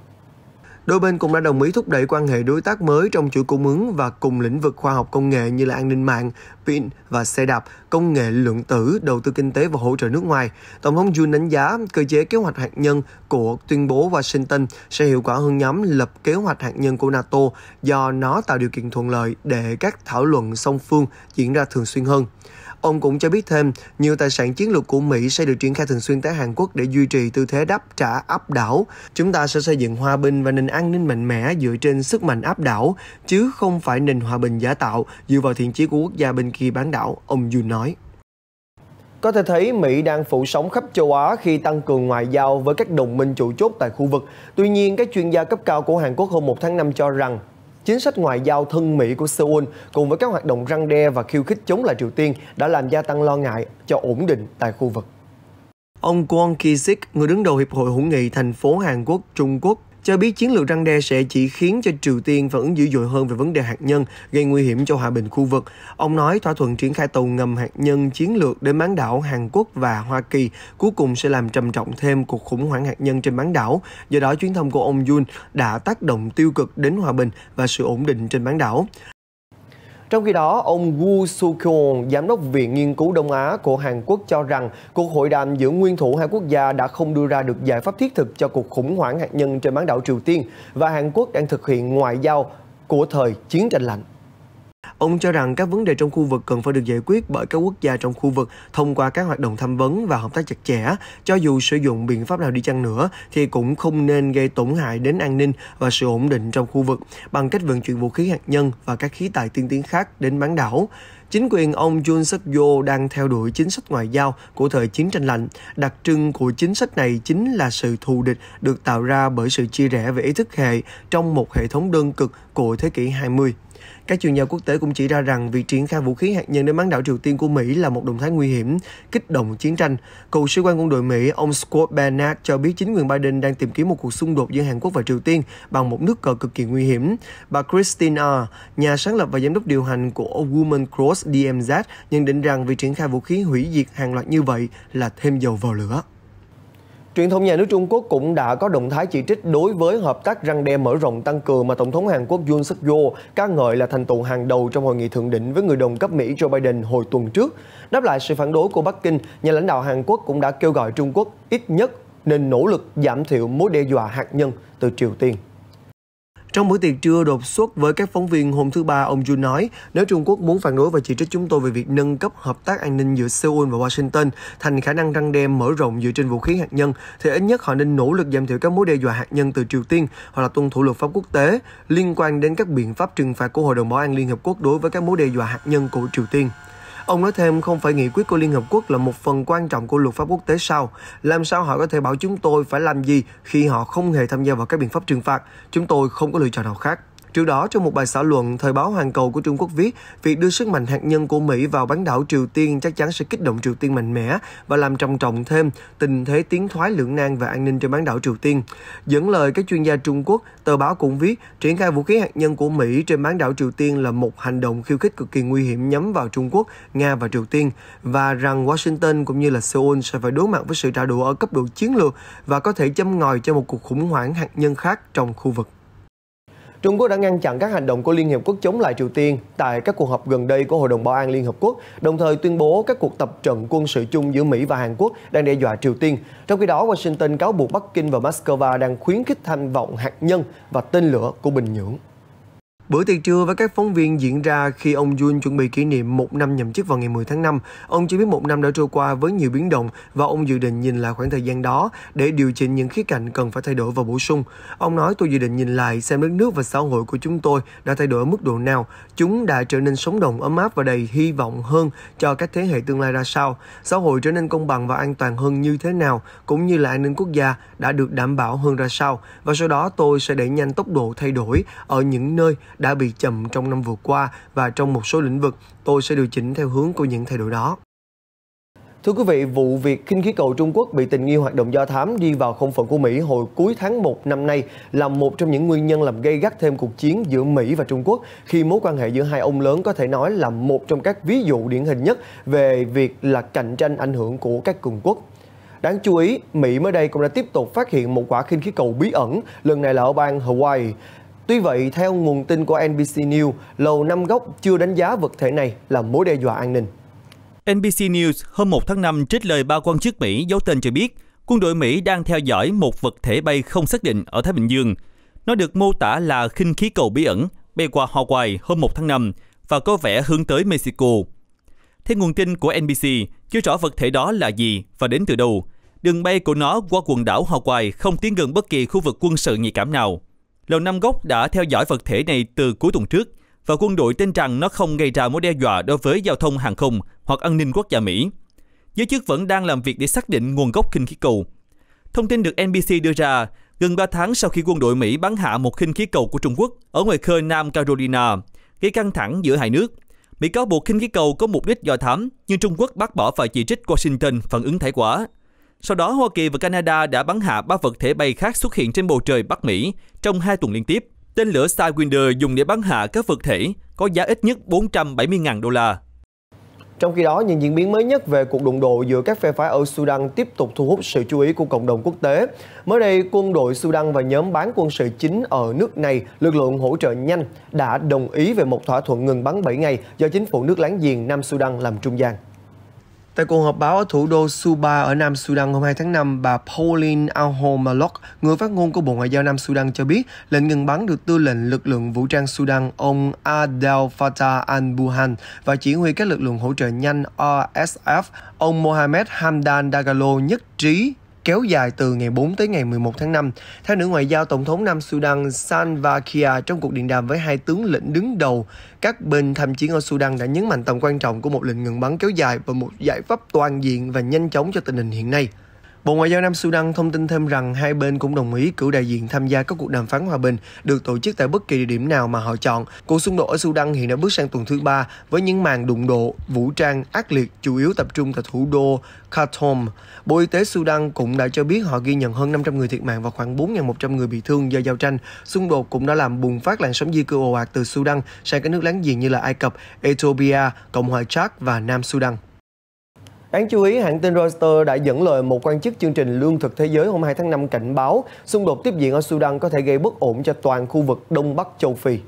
Đôi bên cũng đã đồng ý thúc đẩy quan hệ đối tác mới trong chuỗi cung ứng và cùng lĩnh vực khoa học công nghệ như là an ninh mạng, pin và xe đạp, công nghệ lượng tử, đầu tư kinh tế và hỗ trợ nước ngoài. Tổng thống Jun đánh giá cơ chế kế hoạch hạt nhân của tuyên bố Washington sẽ hiệu quả hơn nhóm lập kế hoạch hạt nhân của NATO do nó tạo điều kiện thuận lợi để các thảo luận song phương diễn ra thường xuyên hơn. Ông cũng cho biết thêm, nhiều tài sản chiến lược của Mỹ sẽ được triển khai thường xuyên tới Hàn Quốc để duy trì tư thế đáp trả áp đảo. Chúng ta sẽ xây dựng hòa bình và nền an ninh mạnh mẽ dựa trên sức mạnh áp đảo, chứ không phải nền hòa bình giả tạo dựa vào thiện chí của quốc gia bên kia bán đảo, ông Yoon nói. Có thể thấy Mỹ đang phủ sóng khắp châu Á khi tăng cường ngoại giao với các đồng minh chủ chốt tại khu vực. Tuy nhiên, các chuyên gia cấp cao của Hàn Quốc hôm 1 tháng 5 cho rằng Chính sách ngoại giao thân Mỹ của Seoul cùng với các hoạt động răng đe và khiêu khích chống lại Triều Tiên đã làm gia tăng lo ngại cho ổn định tại khu vực. Ông Kwon Ki-sik, người đứng đầu Hiệp hội hữu nghị thành phố Hàn Quốc-Trung Quốc cho biết chiến lược răng đe sẽ chỉ khiến cho Triều Tiên phản ứng dữ dội hơn về vấn đề hạt nhân, gây nguy hiểm cho hòa bình khu vực. Ông nói thỏa thuận triển khai tàu ngầm hạt nhân chiến lược đến bán đảo Hàn Quốc và Hoa Kỳ cuối cùng sẽ làm trầm trọng thêm cuộc khủng hoảng hạt nhân trên bán đảo. Do đó, chuyến thăm của ông Yun đã tác động tiêu cực đến hòa bình và sự ổn định trên bán đảo. Trong khi đó, ông Woo Soo-kyung, giám đốc Viện Nghiên cứu Đông Á của Hàn Quốc cho rằng cuộc hội đàm giữa nguyên thủ hai quốc gia đã không đưa ra được giải pháp thiết thực cho cuộc khủng hoảng hạt nhân trên bán đảo Triều Tiên và Hàn Quốc đang thực hiện ngoại giao của thời chiến tranh lạnh. Ông cho rằng các vấn đề trong khu vực cần phải được giải quyết bởi các quốc gia trong khu vực thông qua các hoạt động tham vấn và hợp tác chặt chẽ, cho dù sử dụng biện pháp nào đi chăng nữa thì cũng không nên gây tổn hại đến an ninh và sự ổn định trong khu vực bằng cách vận chuyển vũ khí hạt nhân và các khí tài tiên tiến khác đến bán đảo. Chính quyền ông Jun suk yeol đang theo đuổi chính sách ngoại giao của thời chiến tranh lạnh. Đặc trưng của chính sách này chính là sự thù địch được tạo ra bởi sự chia rẽ về ý thức hệ trong một hệ thống đơn cực của thế kỷ 20. Các chuyên gia quốc tế cũng chỉ ra rằng việc triển khai vũ khí hạt nhân đến bán đảo Triều Tiên của Mỹ là một động thái nguy hiểm, kích động chiến tranh. Cựu sĩ quan quân đội Mỹ, ông Scott Bernard cho biết chính quyền Biden đang tìm kiếm một cuộc xung đột giữa Hàn Quốc và Triều Tiên bằng một nước cờ cực kỳ nguy hiểm. Bà Christine R., nhà sáng lập và giám đốc điều hành của Women Cross DMZ, nhận định rằng việc triển khai vũ khí hủy diệt hàng loạt như vậy là thêm dầu vào lửa. Truyền thông nhà nước Trung Quốc cũng đã có động thái chỉ trích đối với hợp tác răng đe mở rộng tăng cường mà Tổng thống Hàn Quốc Yoon suk yeol ca ngợi là thành tựu hàng đầu trong hội nghị thượng đỉnh với người đồng cấp Mỹ Joe Biden hồi tuần trước. Đáp lại sự phản đối của Bắc Kinh, nhà lãnh đạo Hàn Quốc cũng đã kêu gọi Trung Quốc ít nhất nên nỗ lực giảm thiểu mối đe dọa hạt nhân từ Triều Tiên. Trong buổi tiệc trưa đột xuất với các phóng viên hôm thứ Ba, ông Jun nói nếu Trung Quốc muốn phản đối và chỉ trích chúng tôi về việc nâng cấp hợp tác an ninh giữa Seoul và Washington thành khả năng răng đe mở rộng dựa trên vũ khí hạt nhân, thì ít nhất họ nên nỗ lực giảm thiểu các mối đe dọa hạt nhân từ Triều Tiên hoặc là tuân thủ luật pháp quốc tế liên quan đến các biện pháp trừng phạt của Hội đồng Bảo an Liên Hợp Quốc đối với các mối đe dọa hạt nhân của Triều Tiên. Ông nói thêm không phải nghị quyết của Liên Hợp Quốc là một phần quan trọng của luật pháp quốc tế sao? Làm sao họ có thể bảo chúng tôi phải làm gì khi họ không hề tham gia vào các biện pháp trừng phạt? Chúng tôi không có lựa chọn nào khác. Trước đó, trong một bài xã luận, thời báo Hoàn Cầu của Trung Quốc viết, việc đưa sức mạnh hạt nhân của Mỹ vào bán đảo Triều Tiên chắc chắn sẽ kích động Triều Tiên mạnh mẽ và làm trầm trọng thêm tình thế tiến thoái lưỡng nan và an ninh trên bán đảo Triều Tiên. Dẫn lời các chuyên gia Trung Quốc, tờ báo cũng viết, triển khai vũ khí hạt nhân của Mỹ trên bán đảo Triều Tiên là một hành động khiêu khích cực kỳ nguy hiểm nhắm vào Trung Quốc, Nga và Triều Tiên và rằng Washington cũng như là Seoul sẽ phải đối mặt với sự trả đũa ở cấp độ chiến lược và có thể châm ngòi cho một cuộc khủng hoảng hạt nhân khác trong khu vực. Trung Quốc đã ngăn chặn các hành động của Liên Hiệp Quốc chống lại Triều Tiên tại các cuộc họp gần đây của Hội đồng Bảo an Liên Hợp Quốc, đồng thời tuyên bố các cuộc tập trận quân sự chung giữa Mỹ và Hàn Quốc đang đe dọa Triều Tiên. Trong khi đó, Washington cáo buộc Bắc Kinh và Moscow đang khuyến khích tham vọng hạt nhân và tên lửa của Bình Nhưỡng. Bữa tiệc trưa với các phóng viên diễn ra khi ông Jun chuẩn bị kỷ niệm một năm nhậm chức vào ngày 10 tháng 5. Ông cho biết một năm đã trôi qua với nhiều biến động và ông dự định nhìn lại khoảng thời gian đó để điều chỉnh những khía cạnh cần phải thay đổi và bổ sung. Ông nói tôi dự định nhìn lại xem đất nước và xã hội của chúng tôi đã thay đổi ở mức độ nào. Chúng đã trở nên sống động, ấm áp và đầy hy vọng hơn cho các thế hệ tương lai ra sao. Xã hội trở nên công bằng và an toàn hơn như thế nào, cũng như là an ninh quốc gia đã được đảm bảo hơn ra sao. Và sau đó tôi sẽ đẩy nhanh tốc độ thay đổi ở những nơi đã bị chậm trong năm vừa qua và trong một số lĩnh vực tôi sẽ điều chỉnh theo hướng của những thay đổi đó. Thưa quý vị, vụ việc khinh khí cầu Trung Quốc bị tình nghi hoạt động do thám đi vào không phận của Mỹ hồi cuối tháng 1 năm nay là một trong những nguyên nhân làm gây gắt thêm cuộc chiến giữa Mỹ và Trung Quốc khi mối quan hệ giữa hai ông lớn có thể nói là một trong các ví dụ điển hình nhất về việc là cạnh tranh ảnh hưởng của các cường quốc. Đáng chú ý, Mỹ mới đây cũng đã tiếp tục phát hiện một quả khinh khí cầu bí ẩn, lần này là ở bang Hawaii. Tuy vậy, theo nguồn tin của NBC News, Lầu Năm Góc chưa đánh giá vật thể này là mối đe dọa an ninh. NBC News hôm 1 tháng 5 trích lời ba quan chức Mỹ giấu tên cho biết quân đội Mỹ đang theo dõi một vật thể bay không xác định ở Thái Bình Dương. Nó được mô tả là khinh khí cầu bí ẩn bay qua Hawaii hôm 1 tháng 5 và có vẻ hướng tới Mexico. Theo nguồn tin của NBC, chưa rõ vật thể đó là gì và đến từ đâu. Đường bay của nó qua quần đảo Hawaii không tiến gần bất kỳ khu vực quân sự nhạy cảm nào. Lầu Năm Góc đã theo dõi vật thể này từ cuối tuần trước và quân đội tin rằng nó không gây ra mối đe dọa đối với giao thông hàng không hoặc an ninh quốc gia Mỹ. Giới chức vẫn đang làm việc để xác định nguồn gốc khinh khí cầu. Thông tin được NBC đưa ra gần 3 tháng sau khi quân đội Mỹ bắn hạ một khinh khí cầu của Trung Quốc ở ngoài khơi Nam Carolina, gây căng thẳng giữa hai nước. Mỹ cáo buộc khinh khí cầu có mục đích do thám, nhưng Trung Quốc bác bỏ và chỉ trích Washington phản ứng thái quá. Sau đó, Hoa Kỳ và Canada đã bắn hạ ba vật thể bay khác xuất hiện trên bầu trời Bắc Mỹ trong hai tuần liên tiếp. Tên lửa Sidewinder dùng để bắn hạ các vật thể có giá ít nhất 470.000 đô la. Trong khi đó, những diễn biến mới nhất về cuộc đụng độ giữa các phe phái ở Sudan tiếp tục thu hút sự chú ý của cộng đồng quốc tế. Mới đây, quân đội Sudan và nhóm bán quân sự chính ở nước này, lực lượng hỗ trợ nhanh, đã đồng ý về một thỏa thuận ngừng bắn 7 ngày do chính phủ nước láng giềng Nam Sudan làm trung gian. Tại cuộc họp báo ở thủ đô Suba ở Nam Sudan hôm 2 tháng 5, bà Pauline Alho Malok, người phát ngôn của Bộ Ngoại giao Nam Sudan cho biết lệnh ngừng bắn được tư lệnh lực lượng vũ trang Sudan ông Adel Fattah al-Burhan và chỉ huy các lực lượng hỗ trợ nhanh RSF ông Mohamed Hamdan Dagalo nhất trí kéo dài từ ngày 4 tới ngày 11 tháng 5. Theo nữ ngoại giao, Tổng thống Nam Sudan Salva Kiir trong cuộc điện đàm với hai tướng lĩnh đứng đầu các bên tham chiến ở Sudan đã nhấn mạnh tầm quan trọng của một lệnh ngừng bắn kéo dài và một giải pháp toàn diện và nhanh chóng cho tình hình hiện nay. Bộ Ngoại giao Nam Sudan thông tin thêm rằng hai bên cũng đồng ý cử đại diện tham gia các cuộc đàm phán hòa bình được tổ chức tại bất kỳ địa điểm nào mà họ chọn. Cuộc xung đột ở Sudan hiện đã bước sang tuần thứ ba với những màn đụng độ, vũ trang, ác liệt chủ yếu tập trung tại thủ đô Khartoum. Bộ Y tế Sudan cũng đã cho biết họ ghi nhận hơn 500 người thiệt mạng và khoảng 4.100 người bị thương do giao tranh. Xung đột cũng đã làm bùng phát làn sóng di cư ồ ạt từ Sudan sang các nước láng giềng như là Ai Cập, Ethiopia, Cộng hòa Chad và Nam Sudan. Đáng chú ý, hãng tin Reuters đã dẫn lời một quan chức chương trình Lương thực Thế giới hôm 2 tháng 5 cảnh báo xung đột tiếp diễn ở Sudan có thể gây bất ổn cho toàn khu vực Đông Bắc châu Phi.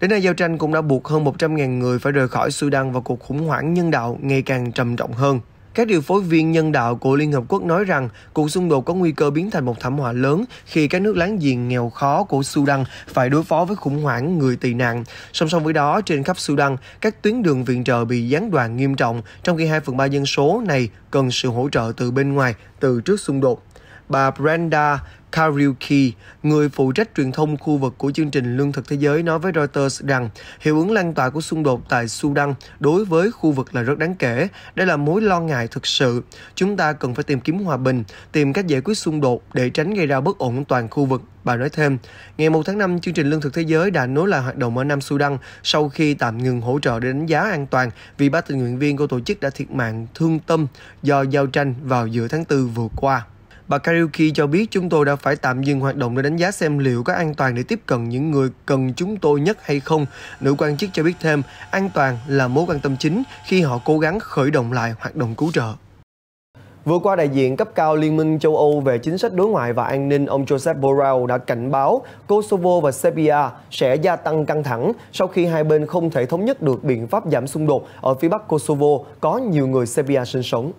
Đến nay, giao tranh cũng đã buộc hơn 100.000 người phải rời khỏi Sudan và cuộc khủng hoảng nhân đạo ngày càng trầm trọng hơn. Các điều phối viên nhân đạo của Liên Hợp Quốc nói rằng cuộc xung đột có nguy cơ biến thành một thảm họa lớn khi các nước láng giềng nghèo khó của Sudan phải đối phó với khủng hoảng người tị nạn. Song song với đó, trên khắp Sudan, các tuyến đường viện trợ bị gián đoạn nghiêm trọng, trong khi 2 phần 3 dân số này cần sự hỗ trợ từ bên ngoài từ trước xung đột. Bà Brenda Kariuki, người phụ trách truyền thông khu vực của chương trình Lương thực Thế giới nói với Reuters rằng hiệu ứng lan tỏa của xung đột tại Sudan đối với khu vực là rất đáng kể. Đây là mối lo ngại thực sự. Chúng ta cần phải tìm kiếm hòa bình, tìm cách giải quyết xung đột để tránh gây ra bất ổn toàn khu vực. Bà nói thêm, ngày 1 tháng 5, chương trình Lương thực Thế giới đã nối lại hoạt động ở Nam Sudan sau khi tạm ngừng hỗ trợ để đánh giá an toàn vì ba tình nguyện viên của tổ chức đã thiệt mạng thương tâm do giao tranh vào giữa tháng 4 vừa qua. Bà Kariuki cho biết chúng tôi đã phải tạm dừng hoạt động để đánh giá xem liệu có an toàn để tiếp cận những người cần chúng tôi nhất hay không. Nữ quan chức cho biết thêm, an toàn là mối quan tâm chính khi họ cố gắng khởi động lại hoạt động cứu trợ. Vừa qua, đại diện cấp cao Liên minh châu Âu về chính sách đối ngoại và an ninh ông Joseph Borrell đã cảnh báo Kosovo và Serbia sẽ gia tăng căng thẳng sau khi hai bên không thể thống nhất được biện pháp giảm xung đột ở phía bắc Kosovo có nhiều người Serbia sinh sống.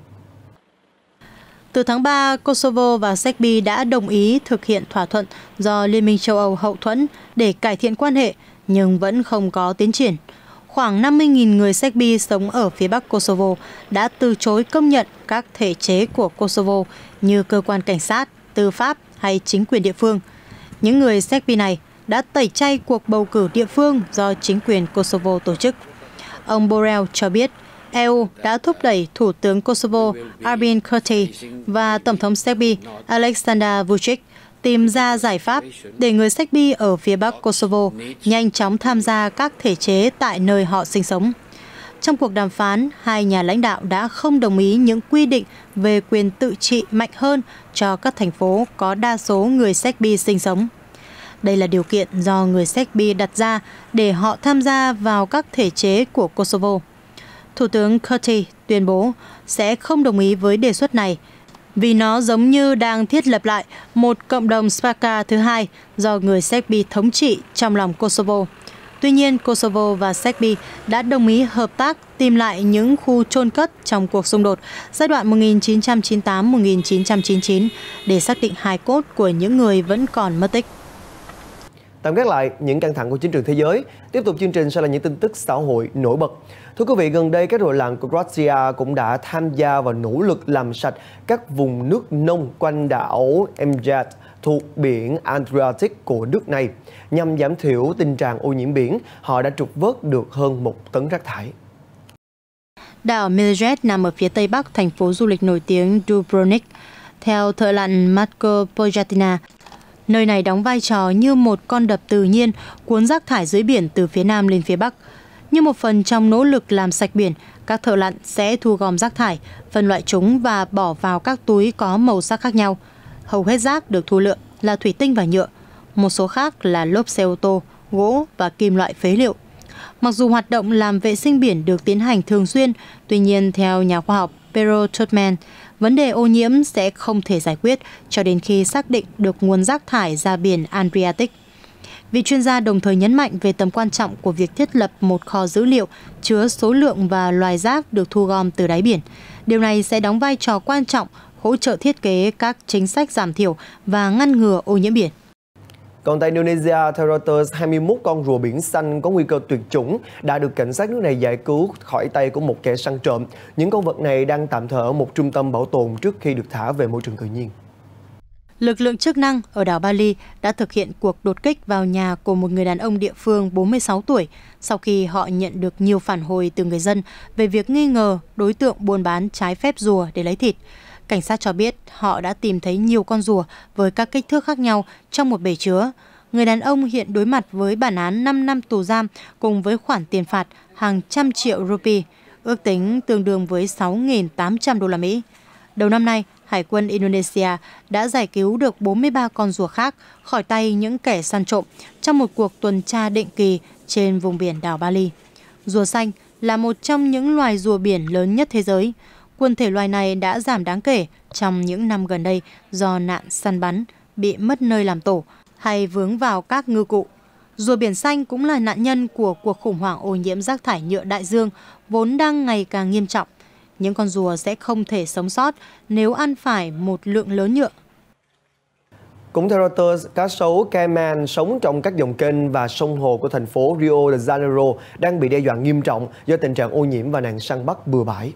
Từ tháng 3, Kosovo và Serbia đã đồng ý thực hiện thỏa thuận do Liên minh châu Âu hậu thuẫn để cải thiện quan hệ, nhưng vẫn không có tiến triển. Khoảng 50.000 người Serbia sống ở phía bắc Kosovo đã từ chối công nhận các thể chế của Kosovo như cơ quan cảnh sát, tư pháp hay chính quyền địa phương. Những người Serbia này đã tẩy chay cuộc bầu cử địa phương do chính quyền Kosovo tổ chức. Ông Borrell cho biết EU đã thúc đẩy Thủ tướng Kosovo Arbin Kurti và Tổng thống Serbi Aleksandar Vucic tìm ra giải pháp để người Serbi ở phía bắc Kosovo nhanh chóng tham gia các thể chế tại nơi họ sinh sống. Trong cuộc đàm phán, hai nhà lãnh đạo đã không đồng ý những quy định về quyền tự trị mạnh hơn cho các thành phố có đa số người Serbi sinh sống. Đây là điều kiện do người Serbi đặt ra để họ tham gia vào các thể chế của Kosovo. Thủ tướng Curtis tuyên bố sẽ không đồng ý với đề xuất này vì nó giống như đang thiết lập lại một cộng đồng Spaka thứ hai do người Serbi thống trị trong lòng Kosovo. Tuy nhiên, Kosovo và Serbi đã đồng ý hợp tác tìm lại những khu chôn cất trong cuộc xung đột giai đoạn 1998-1999 để xác định hài cốt của những người vẫn còn mất tích. Tạm gác lại những căng thẳng của chính trường thế giới, tiếp tục chương trình sẽ là những tin tức xã hội nổi bật. Thưa quý vị, gần đây các đội lặn của Croatia cũng đã tham gia vào nỗ lực làm sạch các vùng nước nông quanh đảo Emjat thuộc biển Adriatic của nước này. Nhằm giảm thiểu tình trạng ô nhiễm biển, họ đã trục vớt được hơn một tấn rác thải. Đảo Miljet nằm ở phía tây bắc thành phố du lịch nổi tiếng Dubrovnik. Theo thợ lặn Marco Pojatina, Nơi này đóng vai trò như một con đập tự nhiên cuốn rác thải dưới biển từ phía nam lên phía bắc. Như một phần trong nỗ lực làm sạch biển, các thợ lặn sẽ thu gom rác thải, phân loại chúng và bỏ vào các túi có màu sắc khác nhau. Hầu hết rác được thu lượm là thủy tinh và nhựa, một số khác là lốp xe ô tô, gỗ và kim loại phế liệu. Mặc dù hoạt động làm vệ sinh biển được tiến hành thường xuyên, tuy nhiên theo nhà khoa học Pero Totman, vấn đề ô nhiễm sẽ không thể giải quyết cho đến khi xác định được nguồn rác thải ra biển Adriatic. Vị chuyên gia đồng thời nhấn mạnh về tầm quan trọng của việc thiết lập một kho dữ liệu chứa số lượng và loài rác được thu gom từ đáy biển. Điều này sẽ đóng vai trò quan trọng hỗ trợ thiết kế các chính sách giảm thiểu và ngăn ngừa ô nhiễm biển. Còn tại Indonesia, theo Reuters, 21 con rùa biển xanh có nguy cơ tuyệt chủng đã được cảnh sát nước này giải cứu khỏi tay của một kẻ săn trộm. Những con vật này đang tạm thở ở một trung tâm bảo tồn trước khi được thả về môi trường tự nhiên. Lực lượng chức năng ở đảo Bali đã thực hiện cuộc đột kích vào nhà của một người đàn ông địa phương 46 tuổi sau khi họ nhận được nhiều phản hồi từ người dân về việc nghi ngờ đối tượng buôn bán trái phép rùa để lấy thịt. Cảnh sát cho biết họ đã tìm thấy nhiều con rùa với các kích thước khác nhau trong một bể chứa. Người đàn ông hiện đối mặt với bản án 5 năm tù giam cùng với khoản tiền phạt hàng trăm triệu rupee, ước tính tương đương với 6.800 đô la Mỹ. Đầu năm nay, Hải quân Indonesia đã giải cứu được 43 con rùa khác khỏi tay những kẻ săn trộm trong một cuộc tuần tra định kỳ trên vùng biển đảo Bali. Rùa xanh là một trong những loài rùa biển lớn nhất thế giới quần thể loài này đã giảm đáng kể trong những năm gần đây do nạn săn bắn, bị mất nơi làm tổ hay vướng vào các ngư cụ. Rùa biển xanh cũng là nạn nhân của cuộc khủng hoảng ô nhiễm rác thải nhựa đại dương vốn đang ngày càng nghiêm trọng. Những con rùa sẽ không thể sống sót nếu ăn phải một lượng lớn nhựa. Cũng theo Reuters, cá sấu Cayman sống trong các dòng kênh và sông hồ của thành phố Rio de Janeiro đang bị đe dọa nghiêm trọng do tình trạng ô nhiễm và nạn săn bắt bừa bãi.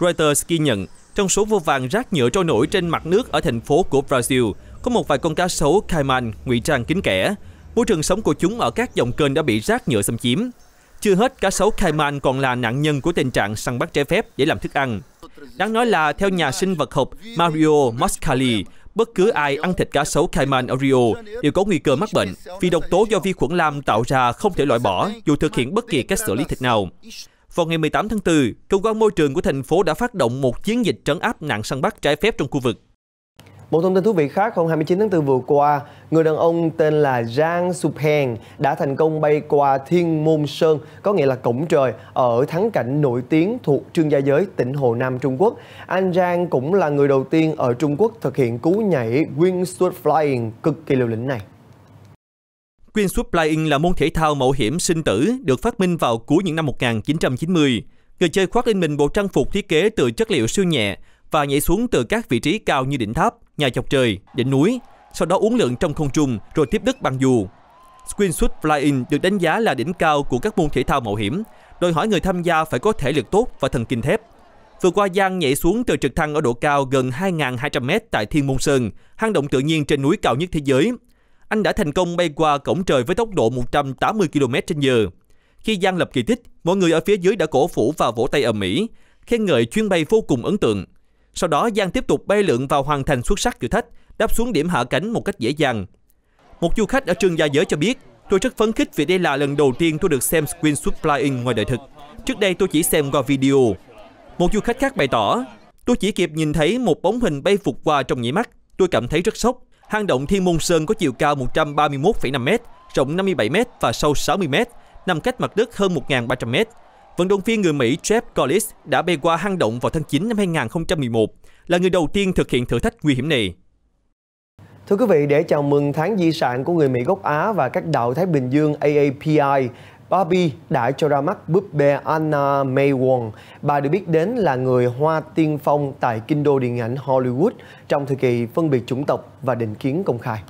Reuters ghi nhận, trong số vô vàng rác nhựa trôi nổi trên mặt nước ở thành phố của Brazil, có một vài con cá sấu caiman ngụy trang kín kẽ. Môi trường sống của chúng ở các dòng kênh đã bị rác nhựa xâm chiếm. Chưa hết, cá sấu caiman còn là nạn nhân của tình trạng săn bắt trái phép để làm thức ăn. Đáng nói là theo nhà sinh vật học Mario Mascali, bất cứ ai ăn thịt cá sấu caiman ở Rio đều có nguy cơ mắc bệnh vì độc tố do vi khuẩn lam tạo ra không thể loại bỏ dù thực hiện bất kỳ cách xử lý thịt nào. Vào ngày 18 tháng 4, cơ quan môi trường của thành phố đã phát động một chiến dịch trấn áp nạn săn bắt trái phép trong khu vực. Một thông tin thú vị khác, hôm 29 tháng 4 vừa qua, người đàn ông tên là Zhang Supheng đã thành công bay qua Thiên Môn Sơn, có nghĩa là cổng trời, ở thắng cảnh nổi tiếng thuộc Trương Gia Giới, tỉnh Hồ Nam, Trung Quốc. Anh Zhang cũng là người đầu tiên ở Trung Quốc thực hiện cú nhảy Wingsuit Flying cực kỳ liều lĩnh này. Queen's Flying là môn thể thao mạo hiểm sinh tử được phát minh vào cuối những năm 1990. Người chơi khoác lên mình bộ trang phục thiết kế từ chất liệu siêu nhẹ và nhảy xuống từ các vị trí cao như đỉnh tháp, nhà chọc trời, đỉnh núi, sau đó uống lượng trong không trung rồi tiếp đất bằng dù. Queen's Flying được đánh giá là đỉnh cao của các môn thể thao mạo hiểm, đòi hỏi người tham gia phải có thể lực tốt và thần kinh thép. Vừa qua Giang nhảy xuống từ trực thăng ở độ cao gần 2.200m tại Thiên Môn Sơn, hang động tự nhiên trên núi cao nhất thế giới, anh đã thành công bay qua cổng trời với tốc độ 180 km h Khi Giang lập kỳ tích, mọi người ở phía dưới đã cổ vũ và vỗ tay ầm Mỹ, khen ngợi chuyến bay vô cùng ấn tượng. Sau đó Giang tiếp tục bay lượn và hoàn thành xuất sắc thử thách, đáp xuống điểm hạ cánh một cách dễ dàng. Một du khách ở trường gia giới cho biết, tôi rất phấn khích vì đây là lần đầu tiên tôi được xem Screenshot Flying ngoài đời thực. Trước đây tôi chỉ xem qua video. Một du khách khác bày tỏ, tôi chỉ kịp nhìn thấy một bóng hình bay vụt qua trong nhĩ mắt. Tôi cảm thấy rất sốc Hang động Thiên Môn Sơn có chiều cao 131,5m, rộng 57m và sâu 60m, nằm cách mặt đất hơn 1.300m. Vận động viên người Mỹ Jeff Collis đã bay qua hang động vào tháng 9 năm 2011, là người đầu tiên thực hiện thử thách nguy hiểm này. Thưa quý vị, để chào mừng tháng di sản của người Mỹ gốc Á và các đạo Thái Bình Dương AAPI, Barbie đã cho ra mắt búp bê Anna May Wong. Bà được biết đến là người hoa tiên phong tại kinh đô điện ảnh Hollywood trong thời kỳ phân biệt chủng tộc và định kiến công khai.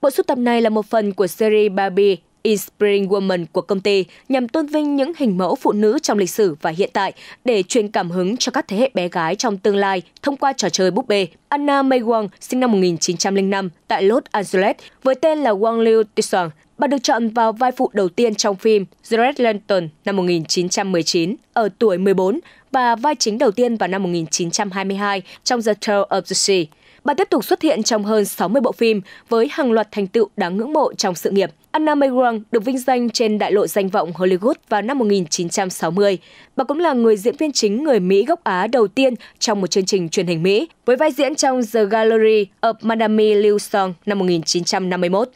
Bộ sưu tập này là một phần của series Barbie Inspiring Women của công ty nhằm tôn vinh những hình mẫu phụ nữ trong lịch sử và hiện tại để truyền cảm hứng cho các thế hệ bé gái trong tương lai thông qua trò chơi búp bê. Anna May Wong sinh năm 1905 tại Los Angeles với tên là Wong Liu Tisuang. Bà được chọn vào vai phụ đầu tiên trong phim Jared Lantern năm 1919 ở tuổi 14 và vai chính đầu tiên vào năm 1922 trong The Tale of the Sea. Bà tiếp tục xuất hiện trong hơn 60 bộ phim với hàng loạt thành tựu đáng ngưỡng mộ trong sự nghiệp. Anna May Wong được vinh danh trên đại lộ danh vọng Hollywood vào năm 1960. Bà cũng là người diễn viên chính người Mỹ gốc Á đầu tiên trong một chương trình truyền hình Mỹ, với vai diễn trong The Gallery of Madame Liu Song năm 1951.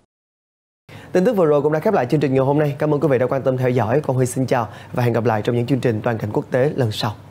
Tin tức vừa rồi cũng đã khép lại chương trình ngày hôm nay. Cảm ơn quý vị đã quan tâm theo dõi. Con Huy xin chào và hẹn gặp lại trong những chương trình toàn cảnh quốc tế lần sau.